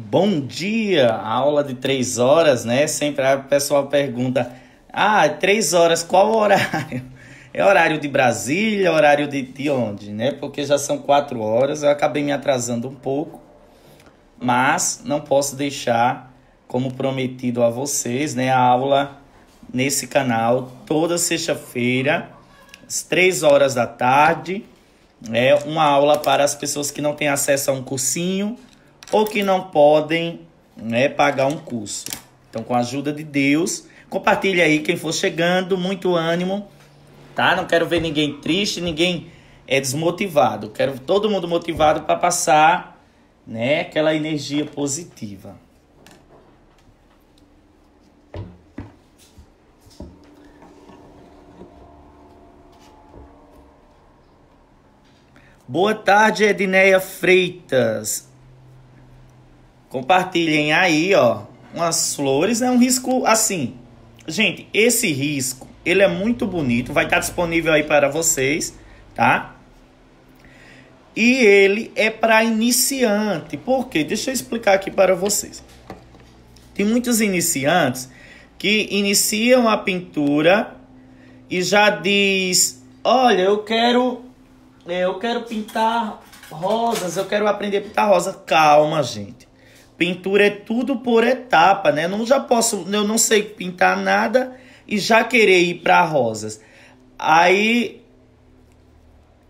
Bom dia! A aula de três horas, né? Sempre a pessoal pergunta: Ah, três horas, qual horário? É horário de Brasília, horário de, de onde, né? Porque já são quatro horas, eu acabei me atrasando um pouco, mas não posso deixar, como prometido a vocês, né? A aula nesse canal toda sexta-feira, às três horas da tarde. É né? uma aula para as pessoas que não têm acesso a um cursinho ou que não podem né, pagar um curso. Então, com a ajuda de Deus, compartilha aí quem for chegando, muito ânimo, tá? Não quero ver ninguém triste, ninguém é desmotivado. Quero todo mundo motivado para passar, né, aquela energia positiva. Boa tarde, Edneia Freitas. Compartilhem aí, ó, umas flores. É um risco assim. Gente, esse risco, ele é muito bonito. Vai estar disponível aí para vocês, tá? E ele é para iniciante. Por quê? Deixa eu explicar aqui para vocês. Tem muitos iniciantes que iniciam a pintura e já diz: "Olha, eu quero eu quero pintar rosas, eu quero aprender a pintar rosa". Calma, gente. Pintura é tudo por etapa, né? Não já posso, eu não sei pintar nada e já querer ir para rosas. Aí,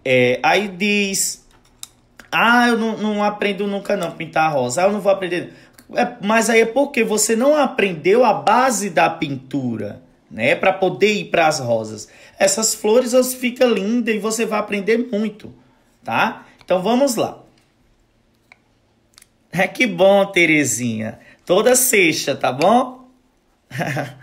é, aí diz, ah, eu não, não aprendo nunca não pintar rosa. Ah, eu não vou aprender. É, mas aí é porque você não aprendeu a base da pintura, né? Para poder ir para as rosas. Essas flores elas ficam lindas e você vai aprender muito, tá? Então vamos lá. É que bom, Terezinha. Toda sexta, tá bom?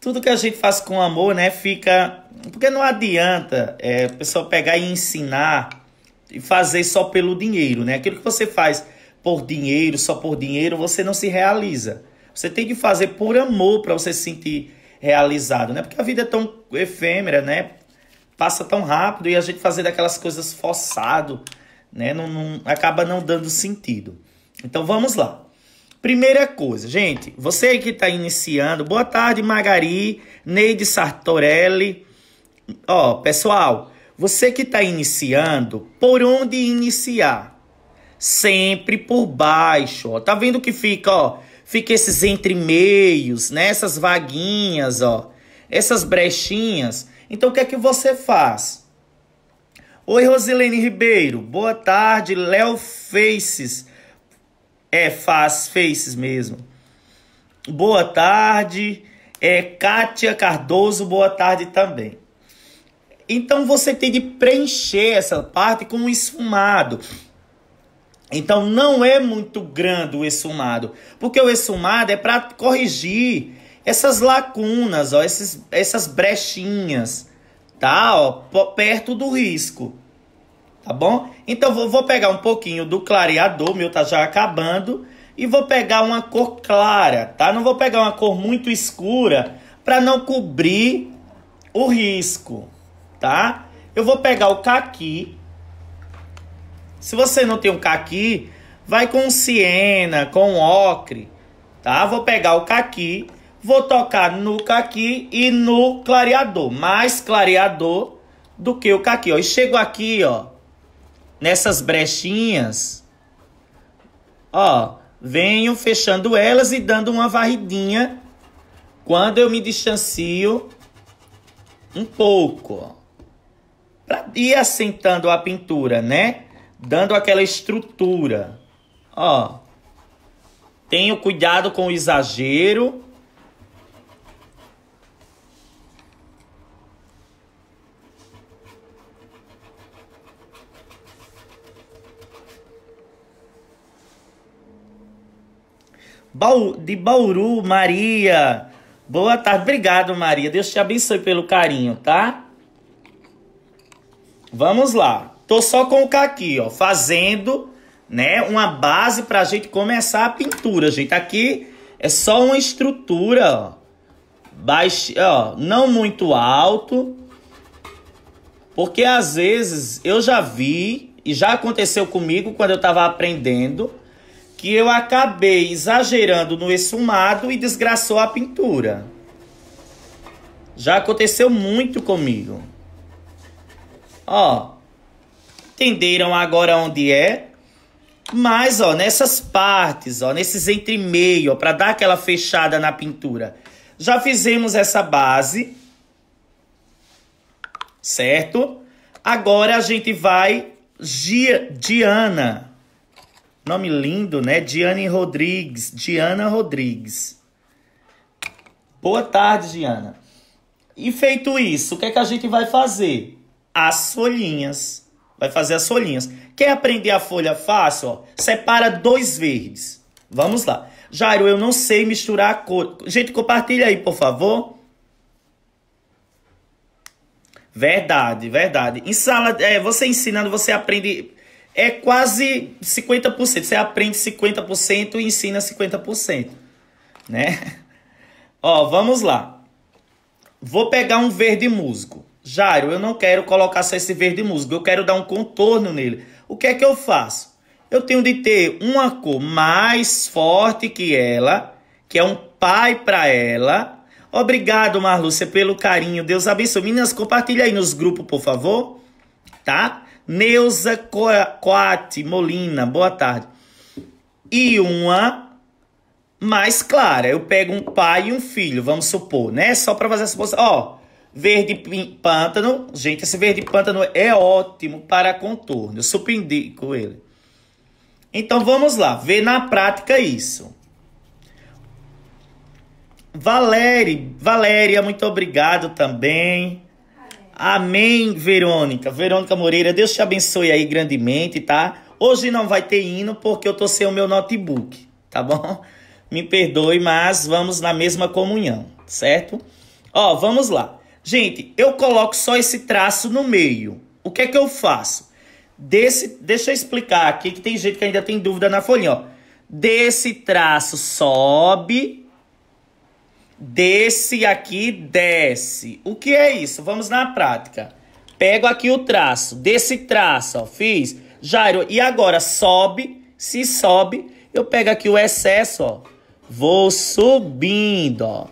Tudo que a gente faz com amor, né, fica. Porque não adianta é, a pessoa pegar e ensinar e fazer só pelo dinheiro, né? Aquilo que você faz por dinheiro, só por dinheiro, você não se realiza. Você tem que fazer por amor para você se sentir realizado, né? Porque a vida é tão efêmera, né? Passa tão rápido e a gente fazer daquelas coisas forçado né? Não, não, acaba não dando sentido. Então vamos lá. Primeira coisa, gente, você que está iniciando, boa tarde, Magari, Neide Sartorelli. Ó, pessoal, você que está iniciando, por onde iniciar? Sempre por baixo, ó. Tá vendo que fica, ó? Fica esses entre-meios, né? Essas vaguinhas, ó. Essas brechinhas. Então, o que é que você faz? Oi, Rosilene Ribeiro. Boa tarde, Léo Faces. É, faz Faces mesmo. Boa tarde. É, Kátia Cardoso, boa tarde também. Então você tem de preencher essa parte com um esfumado. Então não é muito grande o esfumado, porque o esfumado é para corrigir essas lacunas, ó, esses, essas brechinhas tá ó, perto do risco, tá bom? Então vou, vou pegar um pouquinho do clareador, meu tá já acabando, e vou pegar uma cor clara, tá? Não vou pegar uma cor muito escura para não cobrir o risco, tá? Eu vou pegar o caqui. Se você não tem um caqui, vai com siena, com ocre, tá? Vou pegar o caqui vou tocar no caqui e no clareador. Mais clareador do que o caqui, ó. E chego aqui, ó, nessas brechinhas, ó, venho fechando elas e dando uma varridinha quando eu me distancio um pouco, ó. Pra ir assentando a pintura, né? Dando aquela estrutura. Ó. Tenho cuidado com o exagero de Bauru, Maria. Boa tarde. Obrigado, Maria. Deus te abençoe pelo carinho, tá? Vamos lá. Tô só com o caqui, ó, fazendo, né, uma base pra gente começar a pintura, gente. Aqui é só uma estrutura, ó. Baixo, ó, não muito alto. Porque às vezes eu já vi e já aconteceu comigo quando eu tava aprendendo que eu acabei exagerando no esfumado e desgraçou a pintura. Já aconteceu muito comigo. Ó, entenderam agora onde é? Mas, ó, nessas partes, ó, nesses entre meio, ó, para dar aquela fechada na pintura. Já fizemos essa base, certo? Agora a gente vai Gia, Diana. Nome lindo, né? Diane Rodrigues. Diana Rodrigues. Boa tarde, Diana. E feito isso, o que é que a gente vai fazer? As folhinhas. Vai fazer as folhinhas. Quer aprender a folha fácil? Ó, separa dois verdes. Vamos lá. Jairo, eu não sei misturar a cor. Gente, compartilha aí, por favor. Verdade, verdade. Em sala, é, você ensinando, você aprende é quase 50%. Você aprende 50% e ensina 50%, né? Ó, vamos lá. Vou pegar um verde musgo. Jairo, eu não quero colocar só esse verde musgo, eu quero dar um contorno nele. O que é que eu faço? Eu tenho de ter uma cor mais forte que ela, que é um pai para ela. Obrigado, Marlúcia, pelo carinho. Deus abençoe. Meninas, compartilha aí nos grupos, por favor. Tá? Neuza Coate Molina, boa tarde. E uma mais clara. Eu pego um pai e um filho, vamos supor, né? Só para fazer essa posição. Ó, verde pântano. Gente, esse verde pântano é ótimo para contorno. Eu super ele. Então vamos lá, ver na prática isso. Valéria, Valéria, muito obrigado também. Amém, Verônica. Verônica Moreira, Deus te abençoe aí grandemente, tá? Hoje não vai ter hino porque eu tô sem o meu notebook, tá bom? Me perdoe, mas vamos na mesma comunhão, certo? Ó, vamos lá. Gente, eu coloco só esse traço no meio. O que é que eu faço? Desse, deixa eu explicar aqui que tem gente que ainda tem dúvida na folhinha, ó. Desse traço sobe Desce aqui, desce. O que é isso? Vamos na prática. Pego aqui o traço, desse traço, ó, fiz. Jairo, e agora sobe, se sobe, eu pego aqui o excesso, ó. Vou subindo, ó.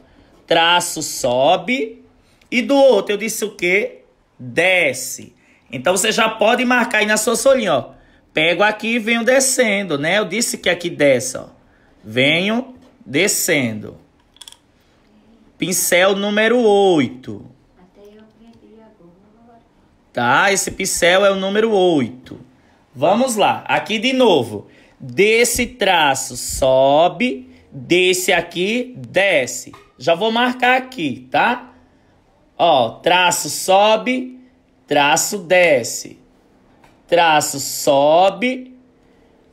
Traço sobe. E do outro eu disse o quê? Desce. Então você já pode marcar aí na sua solinha, ó. Pego aqui e venho descendo, né? Eu disse que aqui desce, ó. Venho descendo. Pincel número 8. Tá? Esse pincel é o número 8. Vamos lá. Aqui de novo. Desse traço sobe, desse aqui desce. Já vou marcar aqui, tá? Ó, traço sobe, traço desce. Traço sobe,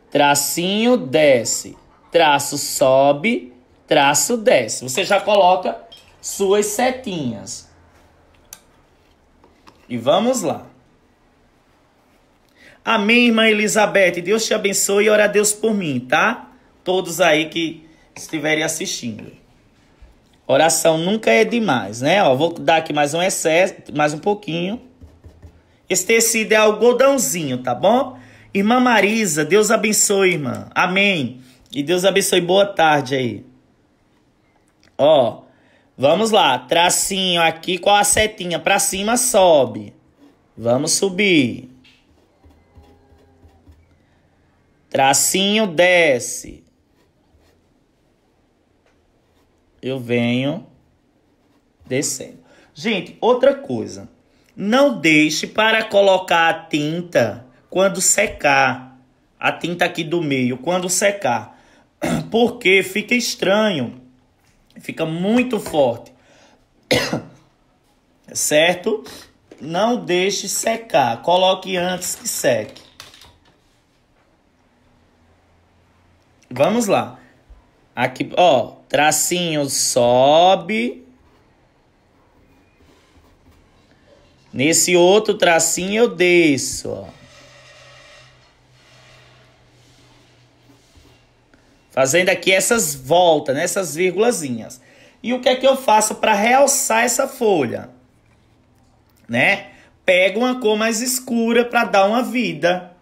tracinho desce. Traço sobe, traço desce. Você já coloca suas setinhas. E vamos lá. Amém, irmã Elizabeth. Deus te abençoe e ora a Deus por mim, tá? Todos aí que estiverem assistindo. Oração nunca é demais, né? Ó, vou dar aqui mais um excesso, mais um pouquinho. Esse tecido é algodãozinho, tá bom? Irmã Marisa, Deus abençoe, irmã. Amém. E Deus abençoe. Boa tarde aí. Ó, Vamos lá, tracinho aqui com a setinha para cima, sobe. Vamos subir. Tracinho, desce. Eu venho descendo. Gente, outra coisa. Não deixe para colocar a tinta quando secar. A tinta aqui do meio, quando secar. Porque fica estranho Fica muito forte. Certo? Não deixe secar. Coloque antes que seque. Vamos lá. Aqui, ó, tracinho sobe. Nesse outro tracinho eu desço, ó. Fazendo aqui essas voltas, né? essas vírgulazinhas. E o que é que eu faço para realçar essa folha? Né? Pego uma cor mais escura para dar uma vida.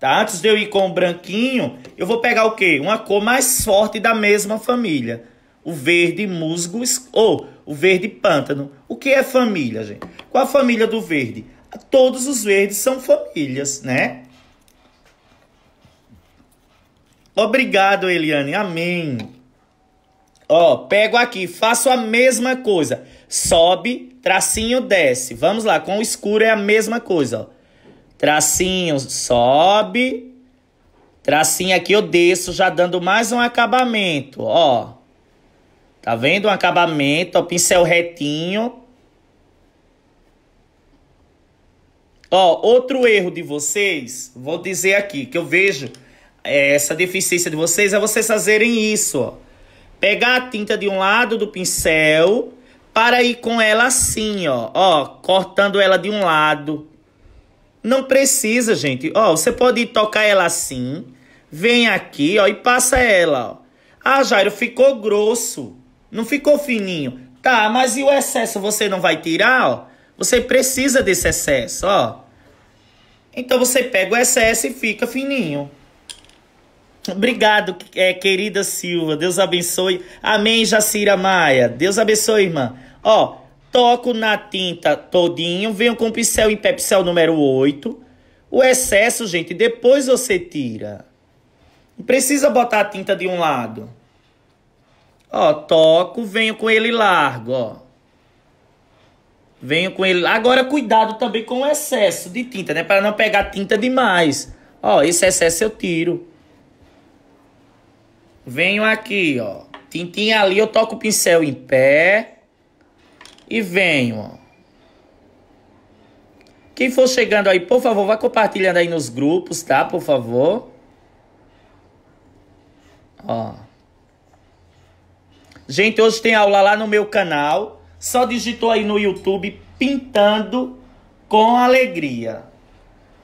Tá? Antes de eu ir com o branquinho, eu vou pegar o quê? Uma cor mais forte da mesma família. O verde musgo ou o verde pântano. O que é família, gente? Qual a família do verde? Todos os verdes são famílias, né? Obrigado, Eliane. Amém. Ó, pego aqui, faço a mesma coisa. Sobe, tracinho, desce. Vamos lá, com o escuro é a mesma coisa, ó. Tracinho, sobe. Tracinho aqui eu desço, já dando mais um acabamento, ó. Tá vendo um acabamento, ó, pincel retinho. Ó, outro erro de vocês, vou dizer aqui, que eu vejo essa deficiência de vocês é vocês fazerem isso, ó. Pegar a tinta de um lado do pincel para ir com ela assim, ó, ó, cortando ela de um lado. Não precisa, gente. Ó, você pode tocar ela assim, vem aqui, ó, e passa ela, ó. Ah, Jairo, ficou grosso, não ficou fininho. Tá, mas e o excesso você não vai tirar, ó? Você precisa desse excesso, ó. Então você pega o excesso e fica fininho. Obrigado, é, querida Silva. Deus abençoe. Amém, Jacira Maia. Deus abençoe, irmã. Ó, toco na tinta todinho, venho com o pincel em pé, pincel número 8. O excesso, gente, depois você tira. Não precisa botar a tinta de um lado. Ó, toco, venho com ele largo, ó. Venho com ele. Agora, cuidado também com o excesso de tinta, né? Para não pegar tinta demais. Ó, esse excesso eu tiro venho aqui, ó. Tintinha ali, eu toco o pincel em pé. E venho, ó. Quem for chegando aí, por favor, vai compartilhando aí nos grupos, tá? Por favor. Ó. Gente, hoje tem aula lá no meu canal. Só digitou aí no YouTube Pintando com Alegria.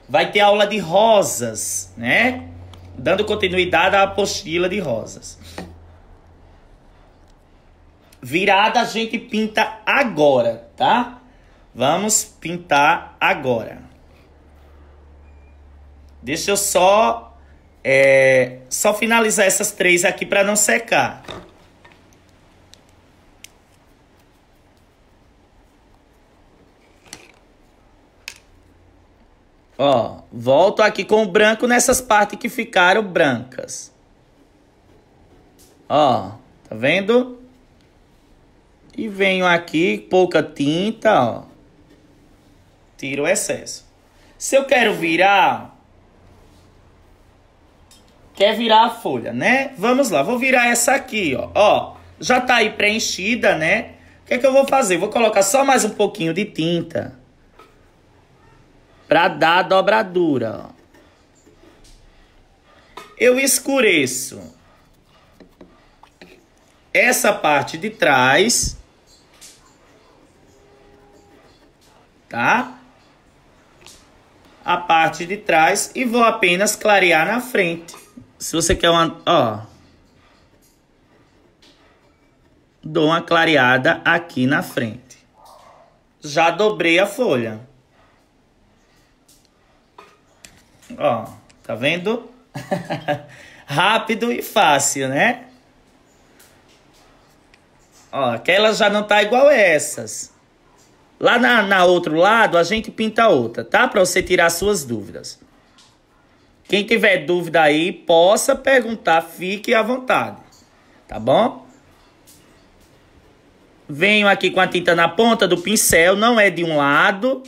Vai ter aula de rosas, né? dando continuidade à apostila de rosas. Virada a gente pinta agora, tá? Vamos pintar agora. Deixa eu só é, só finalizar essas três aqui para não secar. Ó, volto aqui com o branco nessas partes que ficaram brancas. Ó, tá vendo? E venho aqui, pouca tinta, ó. Tiro o excesso. Se eu quero virar... Quer virar a folha, né? Vamos lá, vou virar essa aqui, ó. Ó, já tá aí preenchida, né? O que é que eu vou fazer? Vou colocar só mais um pouquinho de tinta para dar a dobradura. Eu escureço essa parte de trás, tá? A parte de trás e vou apenas clarear na frente. Se você quer uma, ó, dou uma clareada aqui na frente. Já dobrei a folha. Ó, tá vendo? Rápido e fácil, né? Ó, aquela já não tá igual essas. Lá na, na outro lado, a gente pinta outra, tá? Pra você tirar suas dúvidas. Quem tiver dúvida aí, possa perguntar, fique à vontade. Tá bom? Venho aqui com a tinta na ponta do pincel, não é de um lado.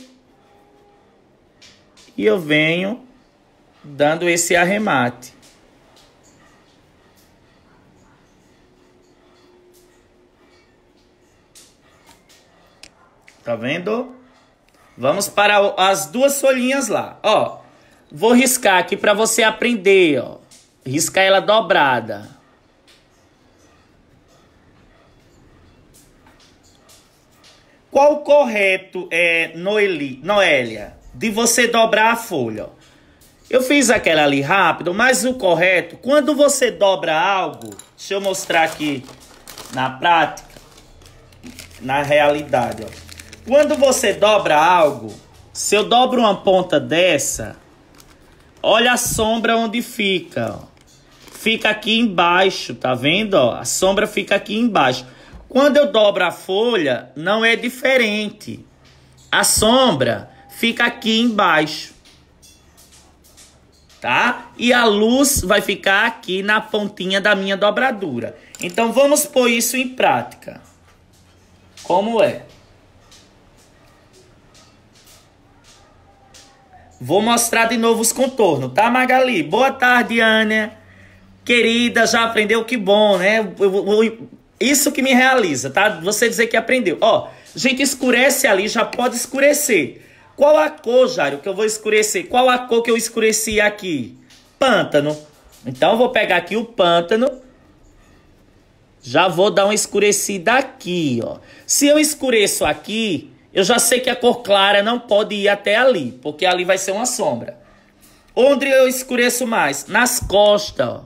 E eu venho dando esse arremate. Tá vendo? Vamos para as duas folhinhas lá. Ó, vou riscar aqui para você aprender, ó. Riscar ela dobrada. Qual o correto é, Noeli, Noélia, de você dobrar a folha? Ó? Eu fiz aquela ali rápido, mas o correto, quando você dobra algo, deixa eu mostrar aqui na prática, na realidade, ó. Quando você dobra algo, se eu dobro uma ponta dessa, olha a sombra onde fica, ó. Fica aqui embaixo, tá vendo, ó? A sombra fica aqui embaixo. Quando eu dobro a folha, não é diferente. A sombra fica aqui embaixo tá? E a luz vai ficar aqui na pontinha da minha dobradura. Então, vamos pôr isso em prática. Como é? Vou mostrar de novo os contornos, tá, Magali? Boa tarde, Ana. Querida, já aprendeu? Que bom, né? Eu, eu, isso que me realiza, tá? Você dizer que aprendeu. Ó, gente, escurece ali, já pode escurecer. Qual a cor, Jário, que eu vou escurecer? Qual a cor que eu escureci aqui? Pântano. Então eu vou pegar aqui o pântano. Já vou dar uma escurecida aqui, ó. Se eu escureço aqui, eu já sei que a cor clara não pode ir até ali, porque ali vai ser uma sombra. Onde eu escureço mais? Nas costas, ó.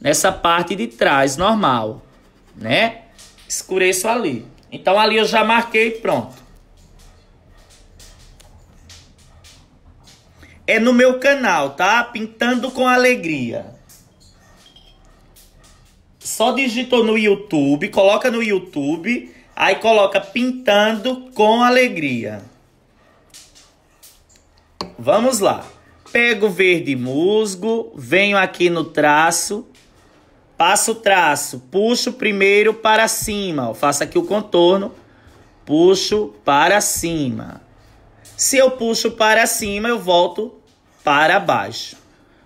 Nessa parte de trás, normal, né? Escureço ali. Então ali eu já marquei, pronto. É no meu canal, tá? Pintando com Alegria. Só digitou no YouTube, coloca no YouTube, aí coloca Pintando com Alegria. Vamos lá. Pego o verde musgo, venho aqui no traço, passo o traço, puxo primeiro para cima, faço aqui o contorno, puxo para cima. Se eu puxo para cima, eu volto para baixo.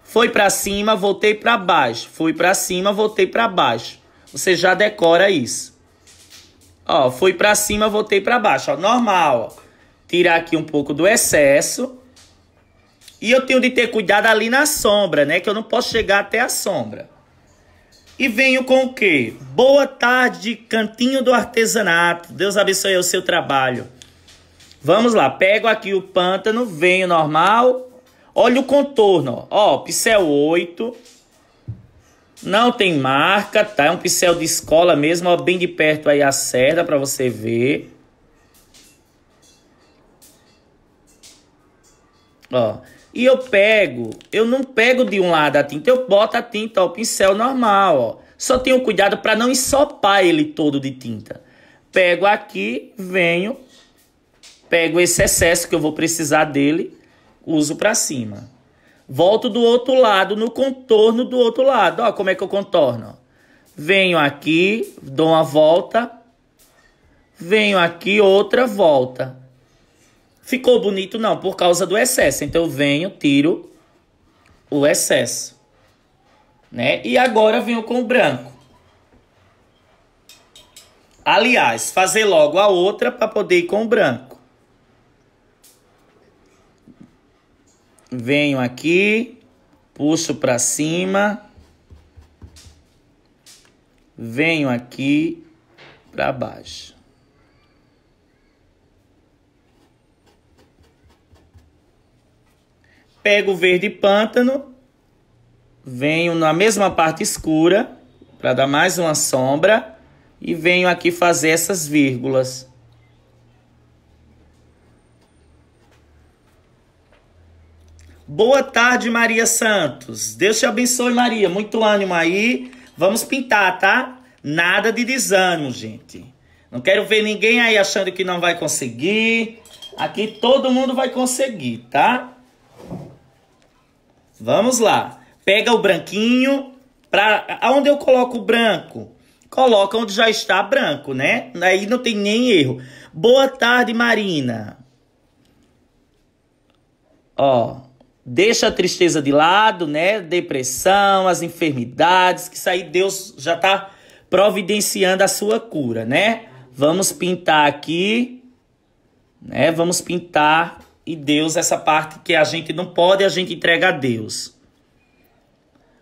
Foi para cima, voltei para baixo. Fui para cima, voltei para baixo. Você já decora isso. Ó, fui para cima, voltei para baixo. Ó, normal. Ó. Tirar aqui um pouco do excesso. E eu tenho de ter cuidado ali na sombra, né? Que eu não posso chegar até a sombra. E venho com o quê? Boa tarde, cantinho do artesanato. Deus abençoe o seu trabalho. Vamos lá, pego aqui o pântano, venho normal. Olha o contorno, ó, pincel 8. Não tem marca, tá? É um pincel de escola mesmo, ó, bem de perto aí a cerda para você ver. Ó, e eu pego, eu não pego de um lado a tinta, eu boto a tinta, ó, pincel normal, ó. Só tenho cuidado para não ensopar ele todo de tinta. Pego aqui, venho, Pego esse excesso que eu vou precisar dele, uso para cima. Volto do outro lado, no contorno do outro lado. Ó, como é que eu contorno? Venho aqui, dou uma volta. Venho aqui, outra volta. Ficou bonito? Não, por causa do excesso. Então eu venho, tiro o excesso. Né? E agora venho com o branco. Aliás, fazer logo a outra para poder ir com o branco. venho aqui, puxo para cima, venho aqui para baixo. Pego o verde pântano, venho na mesma parte escura para dar mais uma sombra e venho aqui fazer essas vírgulas. Boa tarde, Maria Santos. Deus te abençoe, Maria. Muito ânimo aí. Vamos pintar, tá? Nada de desânimo, gente. Não quero ver ninguém aí achando que não vai conseguir. Aqui todo mundo vai conseguir, tá? Vamos lá. Pega o branquinho. Pra... Onde eu coloco o branco? Coloca onde já está branco, né? Aí não tem nem erro. Boa tarde, Marina. Ó deixa a tristeza de lado, né? Depressão, as enfermidades, que isso aí Deus já está providenciando a sua cura, né? Vamos pintar aqui, né? Vamos pintar e Deus essa parte que a gente não pode, a gente entrega a Deus.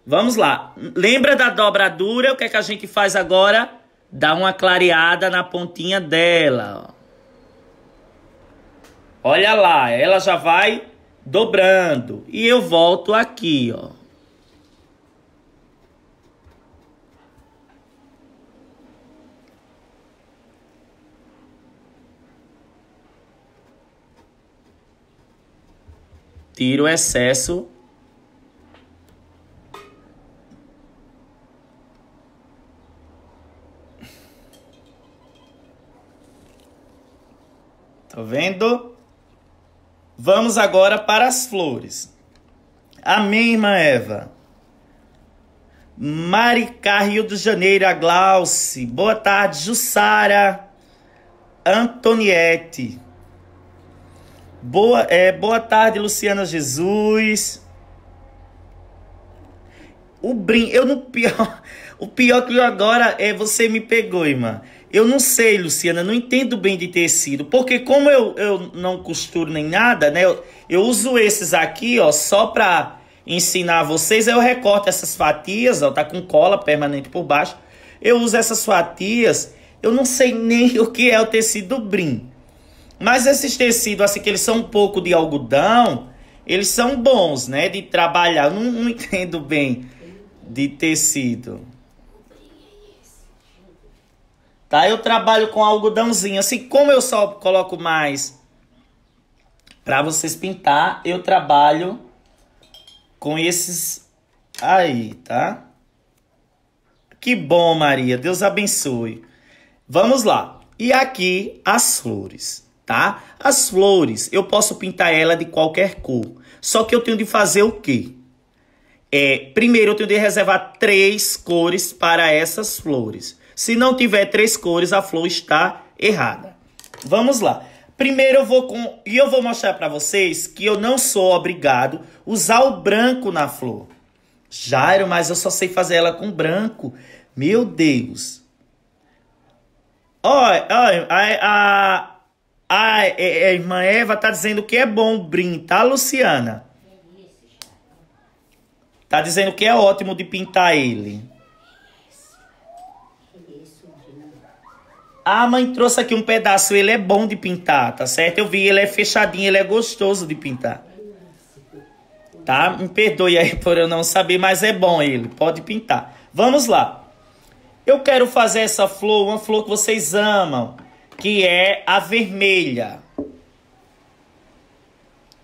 Vamos lá. Lembra da dobradura? O que é que a gente faz agora? Dá uma clareada na pontinha dela. Ó. Olha lá, ela já vai dobrando. E eu volto aqui, ó. Tiro o excesso. Tá vendo? Vamos agora para as flores. Amém, irmã Eva. Maricá, Rio de Janeiro, a Glauce. Boa tarde, Jussara. Antoniette. Boa, é, boa tarde, Luciana Jesus. O brin, eu não pior, o pior que eu agora é você me pegou, irmã. Eu não sei, Luciana, não entendo bem de tecido, porque como eu, eu não costuro nem nada, né? Eu, eu uso esses aqui, ó, só para ensinar vocês. Eu recorto essas fatias, ó, tá com cola permanente por baixo. Eu uso essas fatias, eu não sei nem o que é o tecido brim. Mas esses tecidos, assim, que eles são um pouco de algodão, eles são bons, né? De trabalhar. Eu não, não entendo bem de tecido. Tá? Eu trabalho com algodãozinho. Assim como eu só coloco mais para vocês pintar, eu trabalho com esses aí, tá? Que bom, Maria. Deus abençoe. Vamos lá. E aqui as flores, tá? As flores, eu posso pintar ela de qualquer cor. Só que eu tenho de fazer o quê? É, primeiro, eu tenho de reservar três cores para essas flores. Se não tiver três cores, a flor está errada. Vamos lá. Primeiro eu vou com e eu vou mostrar para vocês que eu não sou obrigado a usar o branco na flor. Jairo, mas eu só sei fazer ela com branco. Meu Deus. Olha, olha, a, a, a, a irmã Eva tá dizendo que é bom o brim, tá, Luciana? Tá dizendo que é ótimo de pintar ele. Ah, mãe trouxe aqui um pedaço, ele é bom de pintar, tá certo? Eu vi, ele é fechadinho, ele é gostoso de pintar. Tá? Me perdoe aí por eu não saber, mas é bom ele, pode pintar. Vamos lá. Eu quero fazer essa flor, uma flor que vocês amam, que é a vermelha.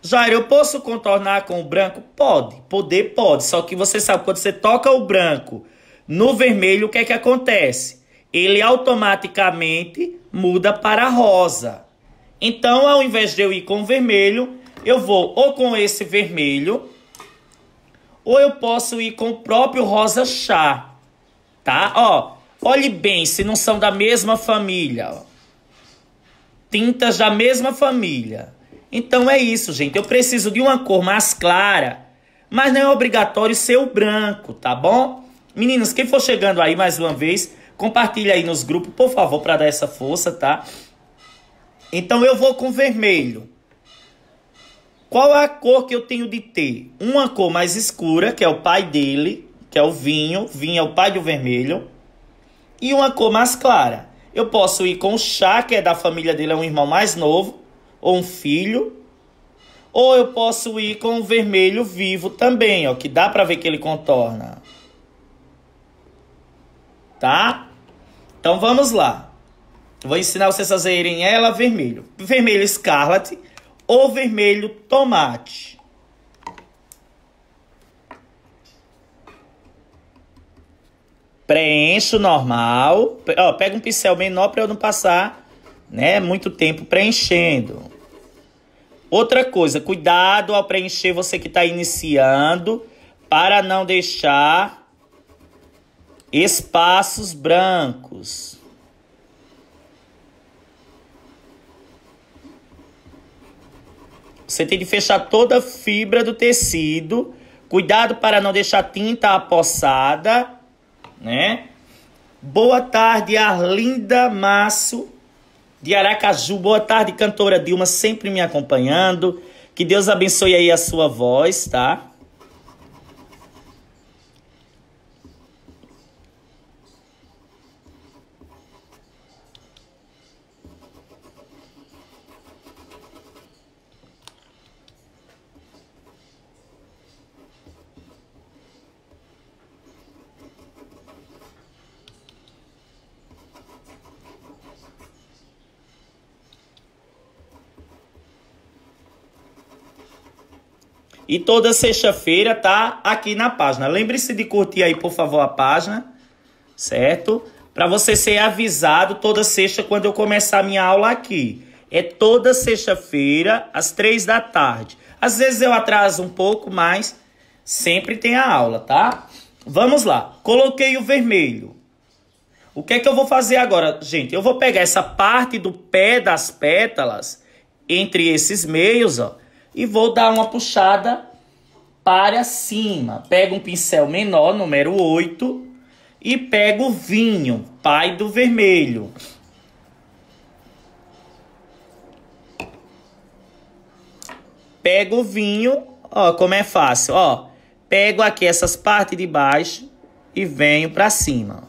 Jair, eu posso contornar com o branco? Pode, poder pode, só que você sabe, quando você toca o branco no vermelho, o que é que acontece? ele automaticamente muda para rosa. Então, ao invés de eu ir com vermelho, eu vou ou com esse vermelho, ou eu posso ir com o próprio rosa chá, tá? Ó, olhe bem se não são da mesma família, ó. Tintas da mesma família. Então é isso, gente. Eu preciso de uma cor mais clara, mas não é obrigatório ser o branco, tá bom? Meninos, quem for chegando aí mais uma vez, Compartilha aí nos grupos, por favor, para dar essa força, tá? Então eu vou com vermelho. Qual é a cor que eu tenho de ter? Uma cor mais escura, que é o pai dele, que é o vinho. Vinho é o pai do vermelho. E uma cor mais clara. Eu posso ir com o chá, que é da família dele, é um irmão mais novo, ou um filho. Ou eu posso ir com o vermelho vivo também, ó, que dá para ver que ele contorna. Tá? Então vamos lá. Vou ensinar vocês a fazerem ela vermelho. Vermelho escarlate ou vermelho tomate. Preencho normal. Ó, pega um pincel menor para eu não passar né, muito tempo preenchendo. Outra coisa, cuidado ao preencher você que está iniciando para não deixar espaços brancos. Você tem de fechar toda a fibra do tecido. Cuidado para não deixar tinta apossada, né? Boa tarde, Arlinda Masso de Aracaju. Boa tarde, cantora Dilma, sempre me acompanhando. Que Deus abençoe aí a sua voz, tá? E toda sexta-feira tá aqui na página. Lembre-se de curtir aí, por favor, a página, certo? Para você ser avisado toda sexta quando eu começar minha aula aqui. É toda sexta-feira, às três da tarde. Às vezes eu atraso um pouco, mas sempre tem a aula, tá? Vamos lá. Coloquei o vermelho. O que é que eu vou fazer agora, gente? Eu vou pegar essa parte do pé das pétalas, entre esses meios, ó, e vou dar uma puxada para cima. Pego um pincel menor, número 8, e pego o vinho, pai do vermelho. Pego o vinho, ó, como é fácil, ó. Pego aqui essas partes de baixo e venho para cima.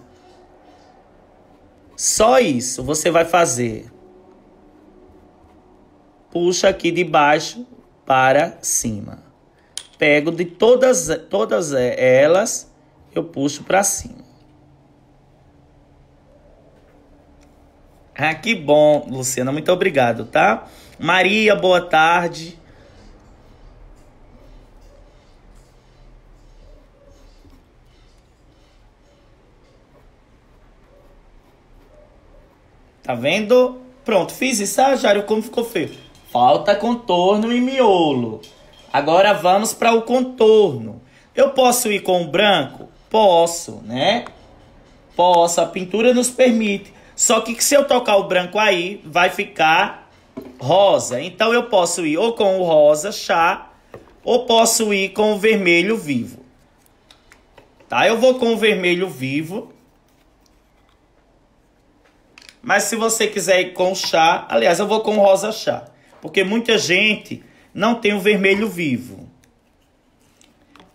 Só isso você vai fazer. Puxa aqui de baixo, para cima. Pego de todas, todas é, elas, eu puxo para cima. Ah, que bom, Luciana. Muito obrigado, tá? Maria, boa tarde. Tá vendo? Pronto, fiz isso. Ah, Jário, como ficou feio. Falta contorno e miolo. Agora vamos para o contorno. Eu posso ir com o branco? Posso, né? Posso, a pintura nos permite. Só que se eu tocar o branco aí, vai ficar rosa. Então eu posso ir ou com o rosa chá, ou posso ir com o vermelho vivo. Tá? Eu vou com o vermelho vivo. Mas se você quiser ir com chá, aliás, eu vou com rosa chá porque muita gente não tem o vermelho vivo.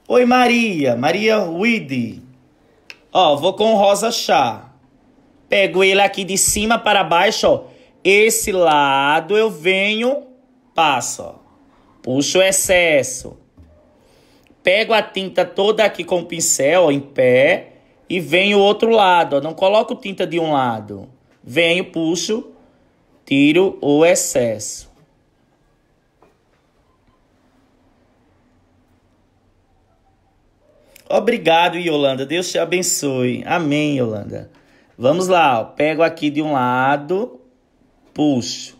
Oi, Maria. Maria Widi. Ó, vou com rosa chá. Pego ele aqui de cima para baixo, ó. Esse lado eu venho, passo, ó. Puxo o excesso. Pego a tinta toda aqui com o pincel, ó, em pé. E venho o outro lado, ó. Não coloco tinta de um lado. Venho, puxo, tiro o excesso. Obrigado, Yolanda. Deus te abençoe. Amém, Yolanda. Vamos lá, ó. pego aqui de um lado, puxo.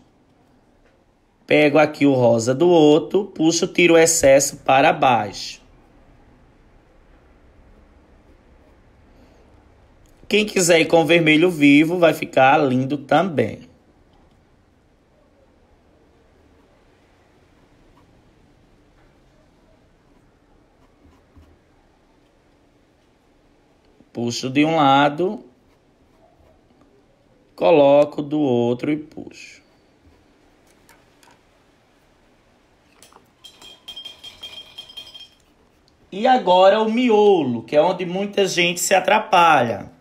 Pego aqui o rosa do outro, puxo, tiro o excesso para baixo. Quem quiser ir com vermelho vivo, vai ficar lindo também. Puxo de um lado, coloco do outro e puxo. E agora o miolo, que é onde muita gente se atrapalha.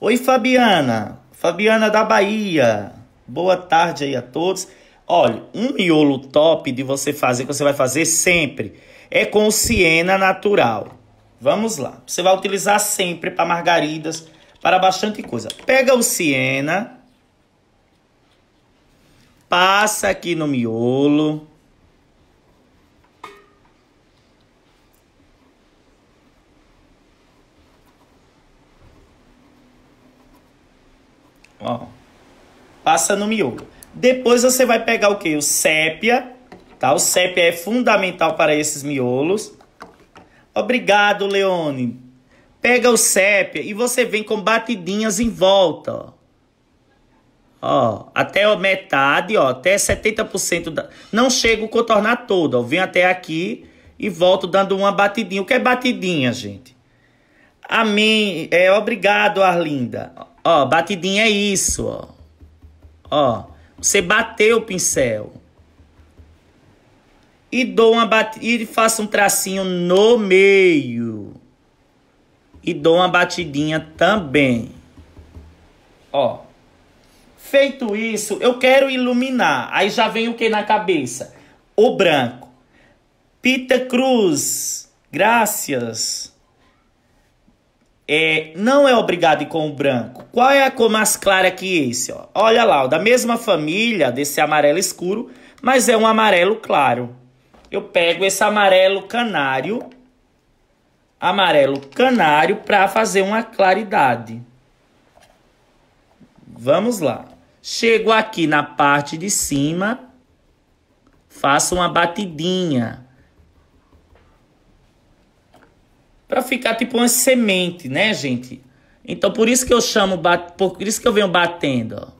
Oi, Fabiana. Fabiana da Bahia. Boa tarde aí a todos. Olha, um miolo top de você fazer, que você vai fazer sempre, é com siena natural. Vamos lá. Você vai utilizar sempre para margaridas, para bastante coisa. Pega o siena, passa aqui no miolo. Ó, passa no miolo. Depois você vai pegar o que? O sépia, tá? O sépia é fundamental para esses miolos. Obrigado, Leone. Pega o sépia e você vem com batidinhas em volta, ó. Ó, até a metade, ó, até 70% da... Não chego a contornar todo, ó. Vem até aqui e volto dando uma batidinha. O que é batidinha, gente? Amém. É, obrigado, Arlinda. Ó, batidinha é isso, ó. Ó, você bateu o pincel e dou uma batida e faço um tracinho no meio. E dou uma batidinha também. Ó. Feito isso, eu quero iluminar. Aí já vem o que na cabeça? O branco. Pita Cruz. Graças. É, não é obrigado ir com o branco. Qual é a cor mais clara que esse? Ó? Olha lá, ó, da mesma família desse amarelo escuro, mas é um amarelo claro eu pego esse amarelo canário, amarelo canário, para fazer uma claridade. Vamos lá. Chego aqui na parte de cima, faço uma batidinha. Para ficar tipo uma semente, né, gente? Então por isso que eu chamo, por isso que eu venho batendo, ó.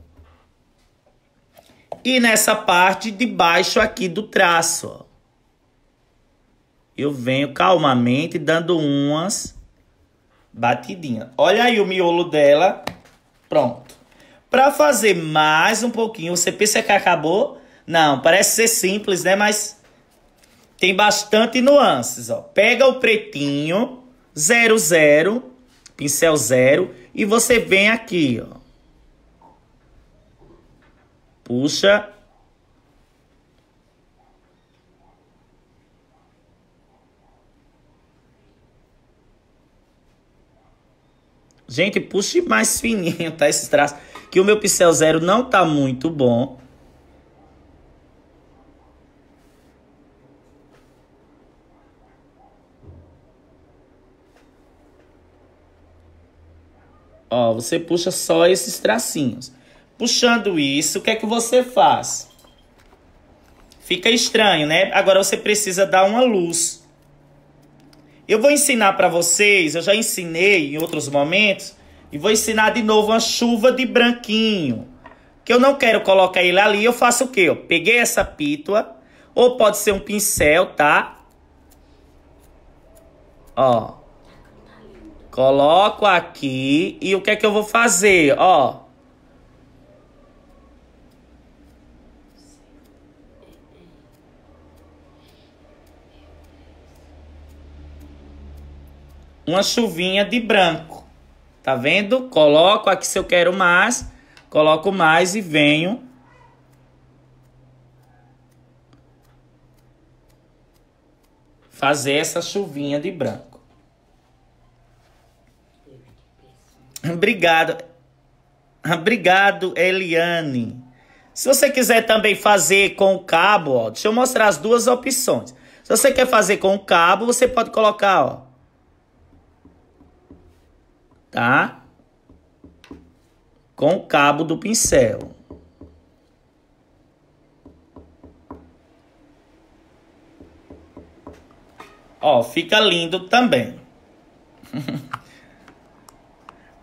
E nessa parte de baixo aqui do traço, ó eu venho calmamente dando umas batidinhas. Olha aí o miolo dela. Pronto. Para fazer mais um pouquinho, você pensa que acabou? Não, parece ser simples, né? Mas tem bastante nuances, ó. Pega o pretinho, 00, pincel zero, e você vem aqui, ó. Puxa Gente, puxe mais fininho, tá? Esses traços. Que o meu pincel zero não tá muito bom. Ó, você puxa só esses tracinhos. Puxando isso, o que é que você faz? Fica estranho, né? Agora você precisa dar uma luz. Eu vou ensinar para vocês, eu já ensinei em outros momentos, e vou ensinar de novo uma chuva de branquinho. Que eu não quero colocar ele ali, eu faço o quê? Eu peguei essa pítua, ou pode ser um pincel, tá? Ó. Coloco aqui, e o que é que eu vou fazer? Ó. uma chuvinha de branco. Tá vendo? Coloco aqui se eu quero mais, coloco mais e venho. Fazer essa chuvinha de branco. Obrigado. Obrigado, Eliane. Se você quiser também fazer com o cabo, ó, deixa eu mostrar as duas opções. Se você quer fazer com o cabo, você pode colocar, ó, tá? Com o cabo do pincel. Ó, fica lindo também.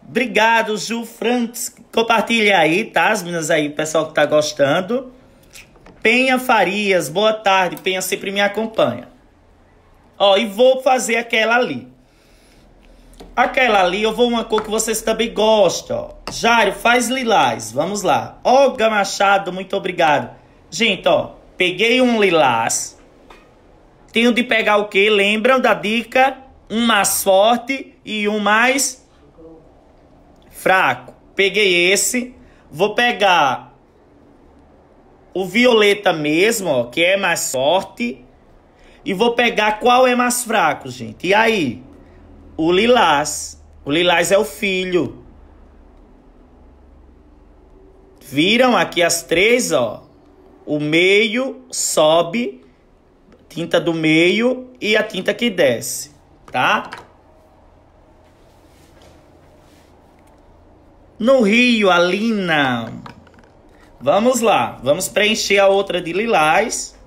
Obrigado, Ju Franks. Compartilha aí, tá? As meninas aí, pessoal que tá gostando. Penha Farias, boa tarde. Penha sempre me acompanha. Ó, e vou fazer aquela ali. Aquela ali, eu vou uma cor que vocês também gostam, ó. Jário, faz lilás. Vamos lá. Olga Machado, muito obrigado. Gente, ó, peguei um lilás. Tenho de pegar o quê? Lembram da dica? Um mais forte e um mais fraco. Peguei esse. Vou pegar o violeta mesmo, ó, que é mais forte. E vou pegar qual é mais fraco, gente. E aí? o lilás. O lilás é o filho. Viram aqui as três, ó. O meio sobe, tinta do meio e a tinta que desce, tá? No rio, a lina. Vamos lá, vamos preencher a outra de lilás.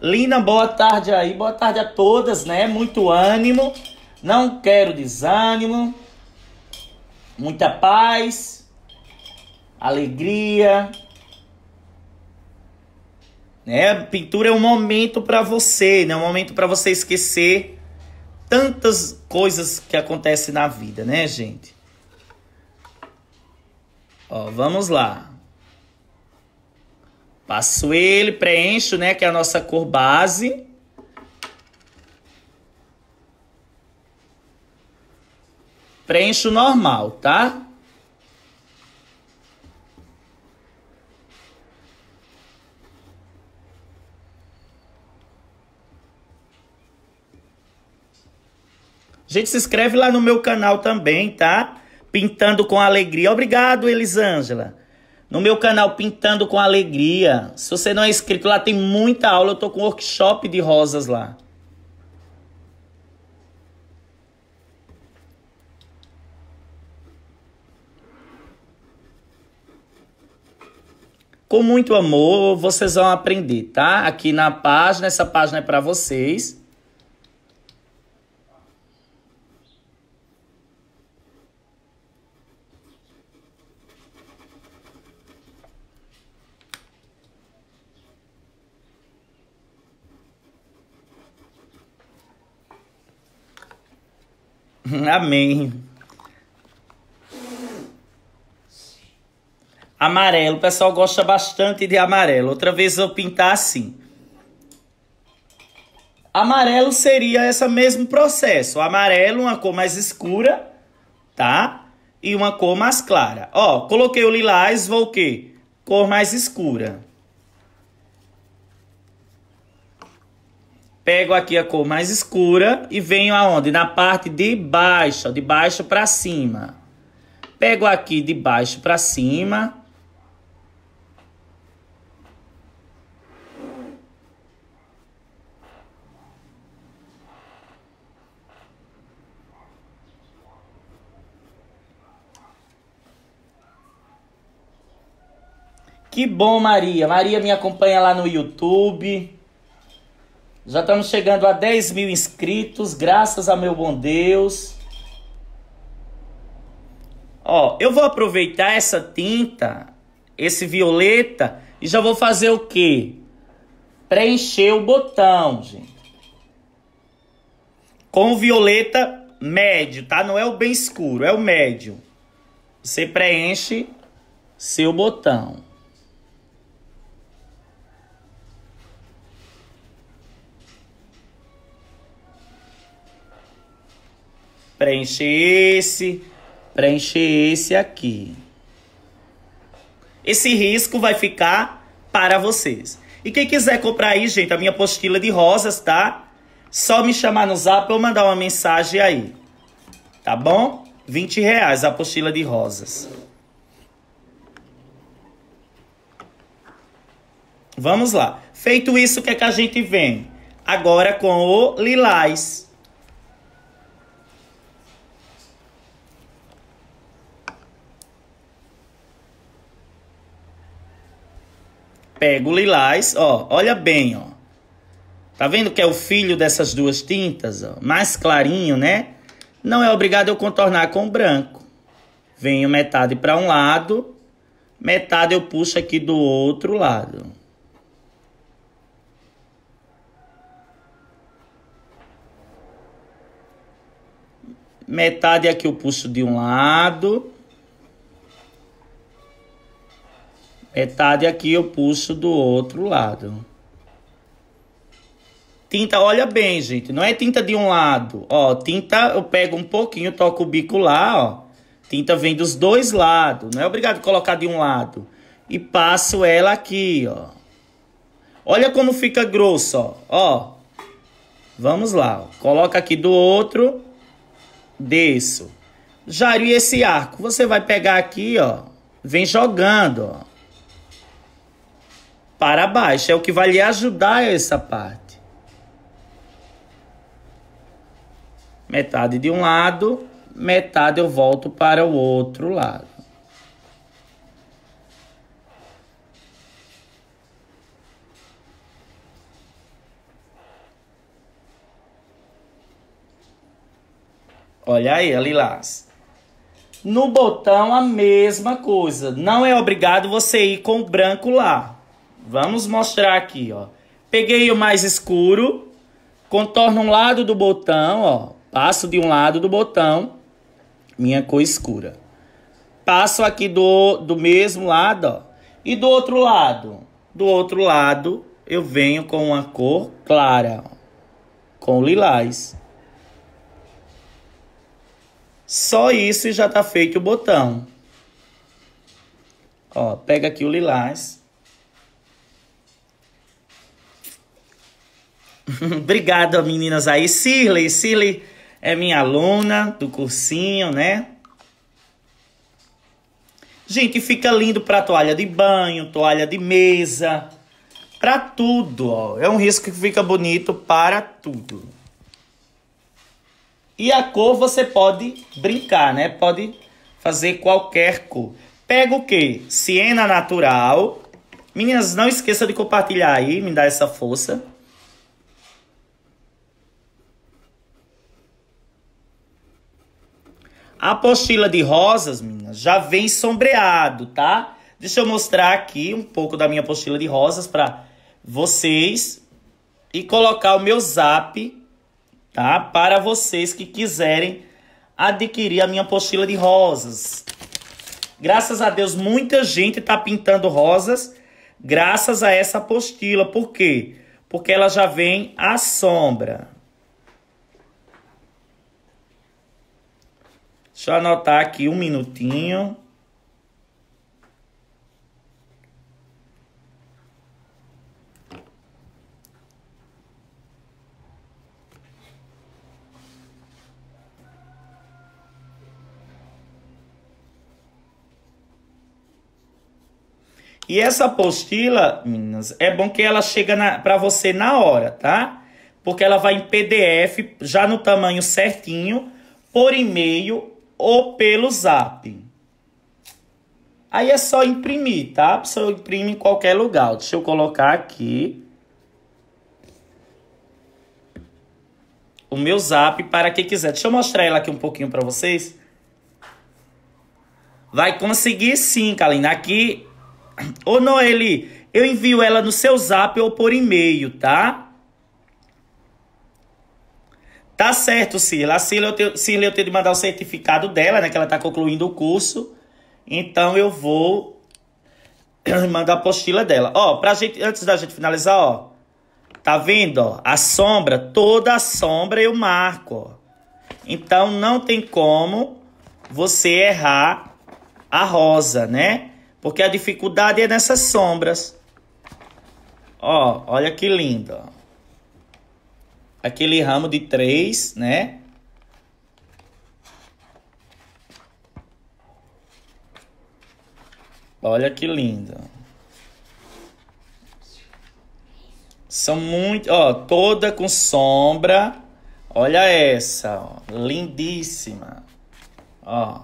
Lina, boa tarde aí, boa tarde a todas, né? Muito ânimo. Não quero desânimo, muita paz, alegria. Né? Pintura é um momento para você, né? um momento para você esquecer tantas coisas que acontecem na vida, né, gente? Ó, vamos lá. Passo ele, preencho, né, que é a nossa cor base. Preencho normal, tá? Gente, se inscreve lá no meu canal também, tá? Pintando com Alegria. Obrigado, Elisângela. No meu canal Pintando com Alegria. Se você não é inscrito lá, tem muita aula. Eu tô com workshop de rosas lá. Com muito amor, vocês vão aprender, tá? Aqui na página, essa página é para vocês. Amém. Amarelo. O pessoal gosta bastante de amarelo. Outra vez eu pintar assim. Amarelo seria esse mesmo processo. Amarelo, uma cor mais escura, tá? E uma cor mais clara. Ó, coloquei o lilás, vou o quê? Cor mais escura. Pego aqui a cor mais escura e venho aonde? Na parte de baixo, de baixo para cima. Pego aqui de baixo para cima Que bom, Maria. Maria me acompanha lá no YouTube. Já estamos chegando a 10 mil inscritos, graças a meu bom Deus. Ó, eu vou aproveitar essa tinta, esse violeta, e já vou fazer o quê? Preencher o botão, gente. Com o violeta médio, tá? Não é o bem escuro, é o médio. Você preenche seu botão. preenche esse, preenche esse aqui. Esse risco vai ficar para vocês. E quem quiser comprar aí, gente, a minha apostila de rosas, tá? Só me chamar no zap ou mandar uma mensagem aí. Tá bom? 20 reais a apostila de rosas. Vamos lá. Feito isso, o que é que a gente vem? Agora com o lilás. pego o lilás, ó, olha bem, ó. Tá vendo que é o filho dessas duas tintas, ó, mais clarinho, né? Não é obrigado eu contornar com branco. Venho metade para um lado, metade eu puxo aqui do outro lado. Metade aqui eu puxo de um lado, Metade aqui eu puxo do outro lado. Tinta, olha bem, gente. Não é tinta de um lado. Ó, tinta eu pego um pouquinho, toco o bico lá, ó. Tinta vem dos dois lados. Não é obrigado a colocar de um lado. E passo ela aqui, ó. Olha como fica grosso, ó. Ó. Vamos lá. Ó. Coloca aqui do outro. Desço. Jaria esse arco. Você vai pegar aqui, ó. Vem jogando, ó para baixo. É o que vai lhe ajudar essa parte. Metade de um lado, metade eu volto para o outro lado. Olha aí, Lilás. No botão, a mesma coisa. Não é obrigado você ir com o branco lá. Vamos mostrar aqui, ó. Peguei o mais escuro, contorno um lado do botão, ó. Passo de um lado do botão, minha cor escura. Passo aqui do, do mesmo lado, ó. E do outro lado? Do outro lado, eu venho com uma cor clara, ó, com lilás. Só isso e já tá feito o botão. Ó, pega aqui o lilás. Obrigado, meninas aí. Cirley, Cirley é minha aluna do cursinho, né? Gente, fica lindo para toalha de banho, toalha de mesa, para tudo, ó. É um risco que fica bonito para tudo. E a cor você pode brincar, né? Pode fazer qualquer cor. Pega o que? Siena natural. Meninas, não esqueça de compartilhar aí, me dá essa força. A apostila de rosas, minhas, já vem sombreado, tá? Deixa eu mostrar aqui um pouco da minha apostila de rosas para vocês e colocar o meu zap, tá? Para vocês que quiserem adquirir a minha apostila de rosas. Graças a Deus, muita gente está pintando rosas graças a essa apostila. Por quê? Porque ela já vem à sombra. Deixa eu anotar aqui um minutinho. E essa apostila, meninas, é bom que ela chega para você na hora, tá? Porque ela vai em PDF, já no tamanho certinho, por e-mail ou pelo Zap. Aí é só imprimir, tá? Você imprime em qualquer lugar. Deixa eu colocar aqui. O meu Zap para quem quiser. Deixa eu mostrar ela aqui um pouquinho para vocês. Vai conseguir sim, Kalina. Aqui. Ô, Noeli, eu envio ela no seu Zap ou por e-mail, tá? Tá certo, Sila, A Cirla eu, tenho, eu tenho de mandar o certificado dela, né? Que ela tá concluindo o curso. Então eu vou mandar a apostila dela. Ó, pra gente, antes da gente finalizar, ó. Tá vendo, ó? A sombra, toda a sombra eu marco, ó. Então não tem como você errar a rosa, né? Porque a dificuldade é nessas sombras. Ó, olha que lindo, ó aquele ramo de três, né? Olha que lindo. São muito, ó, toda com sombra. Olha essa, ó, lindíssima. Ó.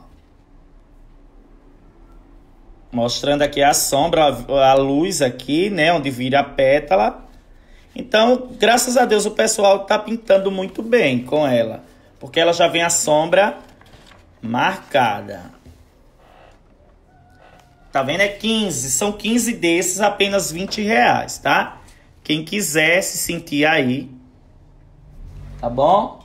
Mostrando aqui a sombra, a luz aqui, né, onde vira a pétala. Então, graças a Deus, o pessoal está pintando muito bem com ela. Porque ela já vem a sombra marcada. Tá vendo? É 15. São 15 desses, apenas 20 reais, tá? Quem quiser se sentir aí. Tá bom?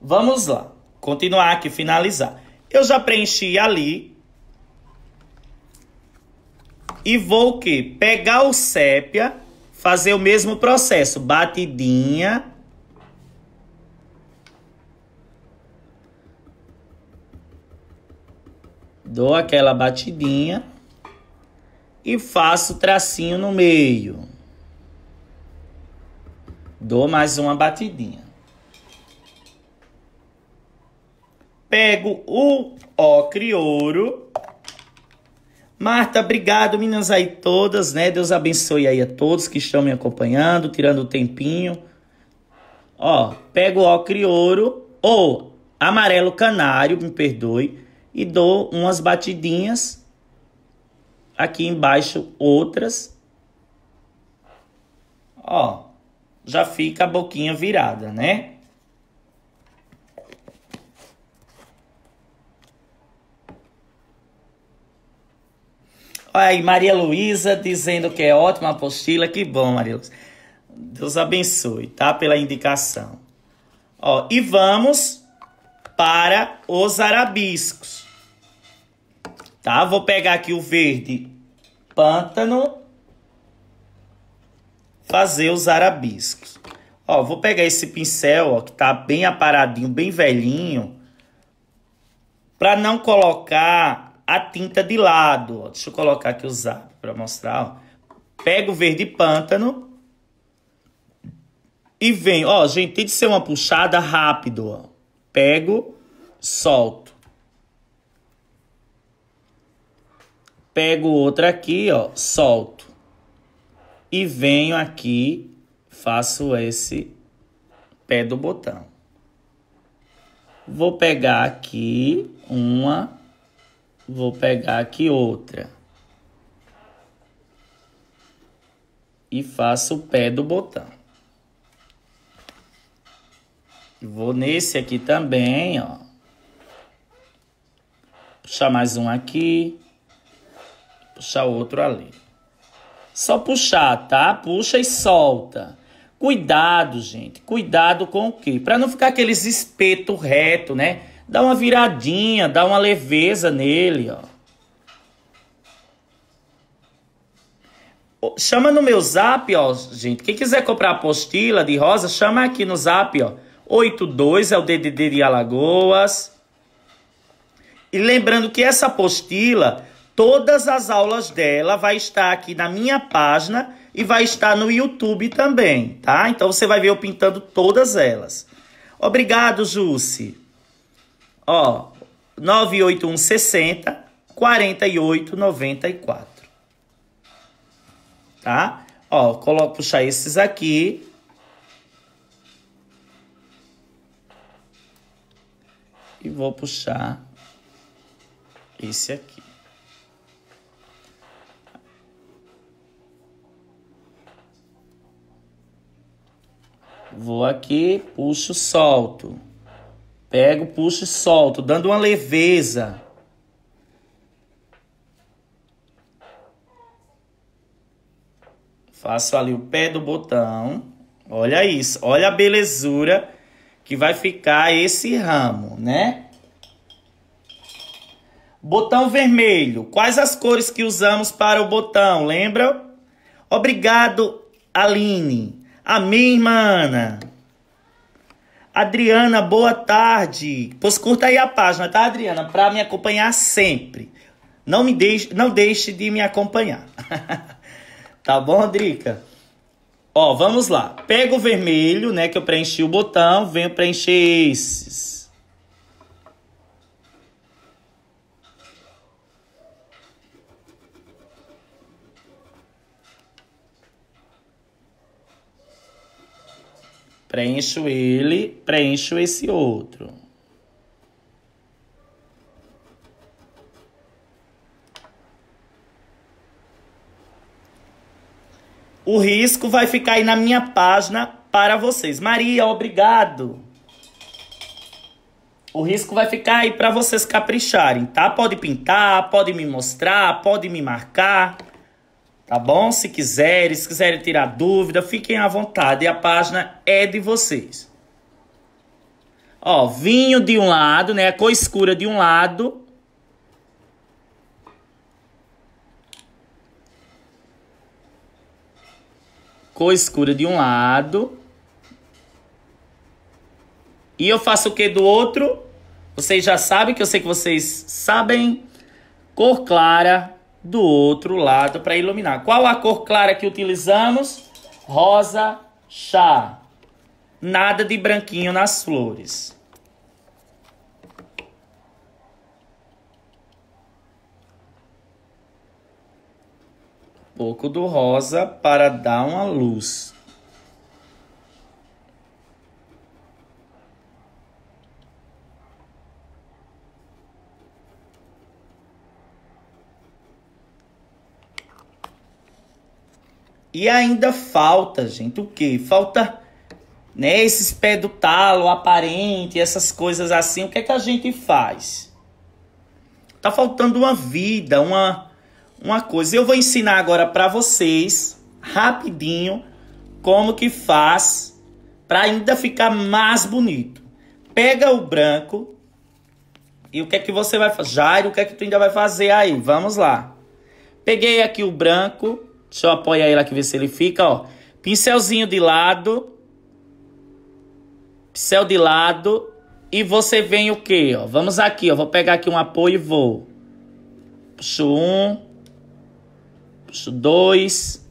Vamos lá. Continuar aqui, finalizar. Eu já preenchi ali. E vou o quê? Pegar o sépia fazer o mesmo processo. Batidinha. Dou aquela batidinha. E faço tracinho no meio. Dou mais uma batidinha. Pego o ocre ouro Marta, obrigado, meninas aí todas, né? Deus abençoe aí a todos que estão me acompanhando, tirando o tempinho. Ó, pego o ocre ouro ou amarelo canário, me perdoe, e dou umas batidinhas. Aqui embaixo outras. Ó, já fica a boquinha virada, né? Aí Maria Luísa dizendo que é ótima apostila. Que bom, Maria Luísa. Deus abençoe, tá? Pela indicação. Ó, e vamos para os arabiscos. Tá? Vou pegar aqui o verde pântano. Fazer os arabiscos. Ó, vou pegar esse pincel, ó, que tá bem aparadinho, bem velhinho. Para não colocar a tinta de lado. Ó. Deixa eu colocar aqui o zap para mostrar. Ó. Pega o verde pântano e vem. Ó, gente, tem de ser uma puxada rápido. Ó. Pego, solto. Pego outra aqui, ó, solto. E venho aqui, faço esse pé do botão. Vou pegar aqui uma Vou pegar aqui outra. E faço o pé do botão. Vou nesse aqui também, ó. Puxar mais um aqui. Puxar outro ali. Só puxar, tá? Puxa e solta. Cuidado, gente. Cuidado com o quê? Para não ficar aqueles espeto reto, né? Dá uma viradinha, dá uma leveza nele, ó. Chama no meu zap, ó, gente. Quem quiser comprar apostila de rosa, chama aqui no zap, ó. 82 é o DDD de Alagoas. E lembrando que essa apostila, todas as aulas dela vai estar aqui na minha página e vai estar no YouTube também, tá? Então você vai ver eu pintando todas elas. Obrigado, Jússi. Ó, e quatro Tá? Ó, coloco, puxar esses aqui. E vou puxar esse aqui. Vou aqui, puxo, solto. Pego, puxo e solto, dando uma leveza. Faço ali o pé do botão. Olha isso, olha a belezura que vai ficar esse ramo, né? Botão vermelho. Quais as cores que usamos para o botão, lembra? Obrigado, Aline. Amém, irmã Ana. Adriana, boa tarde. Pois curta aí a página, tá, Adriana? Para me acompanhar sempre. Não me deixe, não deixe de me acompanhar. tá bom, Drica? Ó, vamos lá. Pega o vermelho, né, que eu preenchi o botão, venho preencher esses. Preencho ele, preencho esse outro. O risco vai ficar aí na minha página para vocês. Maria, obrigado. O risco vai ficar aí para vocês capricharem, tá? Pode pintar, pode me mostrar, pode me marcar. Tá bom? Se quiserem, se quiserem tirar dúvida, fiquem à vontade. a página é de vocês. Ó, vinho de um lado, né? A cor escura de um lado. Cor escura de um lado. E eu faço o que do outro? Vocês já sabem, que eu sei que vocês sabem. Cor clara do outro lado para iluminar. Qual a cor clara que utilizamos? Rosa chá. Nada de branquinho nas flores. pouco do rosa para dar uma luz. E ainda falta, gente, o que? Falta né, esses pé do talo aparente, essas coisas assim. O que é que a gente faz? Tá faltando uma vida, uma uma coisa. Eu vou ensinar agora para vocês rapidinho como que faz para ainda ficar mais bonito. Pega o branco e o que é que você vai fazer? Jairo, o que é que tu ainda vai fazer aí? Vamos lá. Peguei aqui o branco Deixa eu apoiar ele aqui, ver se ele fica, ó. Pincelzinho de lado. Pincel de lado. E você vem o quê, ó? Vamos aqui, ó. Vou pegar aqui um apoio e vou. Puxo um. Puxo dois.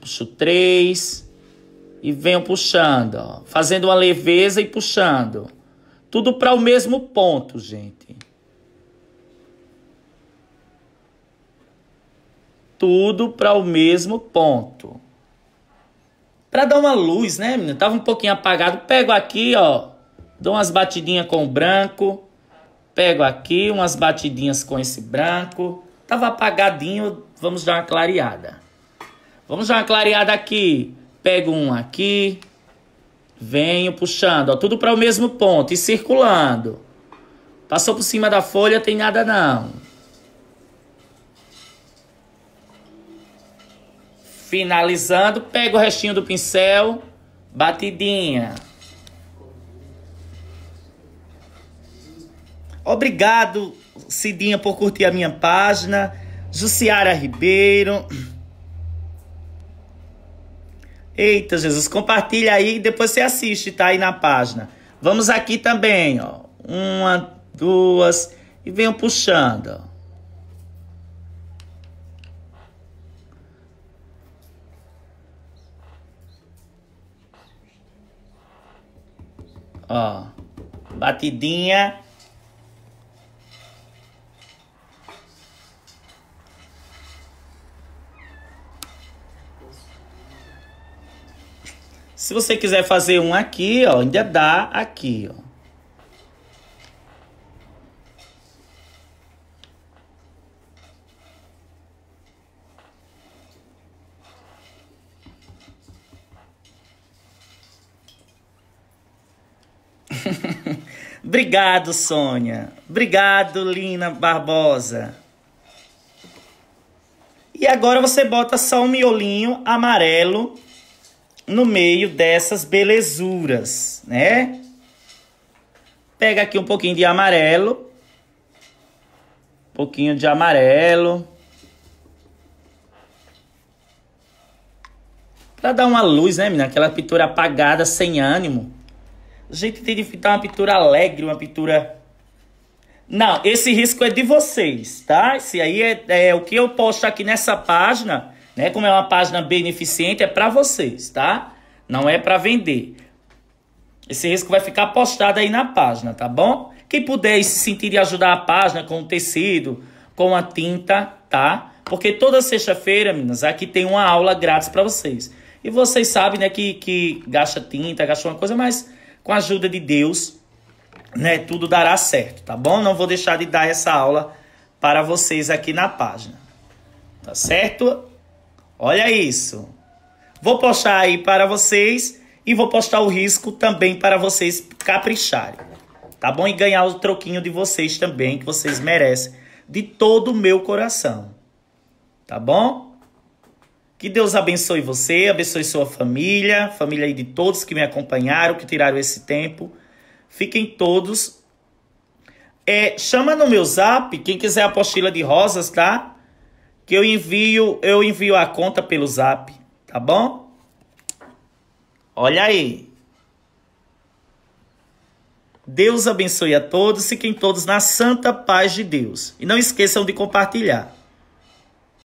Puxo três. E venho puxando, ó. Fazendo uma leveza e puxando. Tudo para o mesmo ponto, gente. tudo para o mesmo ponto. Para dar uma luz, né, menino? Tava um pouquinho apagado. Pego aqui, ó, dou umas batidinhas com o branco. Pego aqui umas batidinhas com esse branco. Tava apagadinho, vamos dar uma clareada. Vamos dar uma clareada aqui. Pego um aqui. Venho puxando, ó, tudo para o mesmo ponto e circulando. Passou por cima da folha, tem nada não. Finalizando, pega o restinho do pincel, batidinha. Obrigado, Cidinha, por curtir a minha página. Jussiara Ribeiro. Eita, Jesus, compartilha aí e depois você assiste, tá aí na página. Vamos aqui também, ó. Uma, duas e venham puxando, ó. Ó, batidinha. Se você quiser fazer um aqui, ó, ainda dá aqui, ó. Obrigado, Sônia. Obrigado, Lina Barbosa. E agora você bota só um miolinho amarelo no meio dessas belezuras, né? Pega aqui um pouquinho de amarelo. Um pouquinho de amarelo. Pra dar uma luz, né, menina? Aquela pintura apagada, sem ânimo. A gente tem que pintar uma pintura alegre, uma pintura... Não, esse risco é de vocês, tá? Esse aí é, é o que eu posto aqui nessa página, né? Como é uma página beneficente, é para vocês, tá? Não é para vender. Esse risco vai ficar postado aí na página, tá bom? Quem puder se sentir de ajudar a página com o tecido, com a tinta, tá? Porque toda sexta-feira, meninas, aqui tem uma aula grátis para vocês. E vocês sabem, né, que, que gasta tinta, gasta uma coisa, mas com a ajuda de Deus, né, tudo dará certo, tá bom? Não vou deixar de dar essa aula para vocês aqui na página. Tá certo? Olha isso. Vou postar aí para vocês e vou postar o risco também para vocês capricharem. Tá bom? E ganhar o troquinho de vocês também, que vocês merecem, de todo o meu coração. Tá bom? Que Deus abençoe você, abençoe sua família, família aí de todos que me acompanharam, que tiraram esse tempo. Fiquem todos. É, chama no meu zap, quem quiser a apostila de rosas, tá? Que eu envio, eu envio a conta pelo zap, tá bom? Olha aí. Deus abençoe a todos, fiquem todos na santa paz de Deus. E não esqueçam de compartilhar.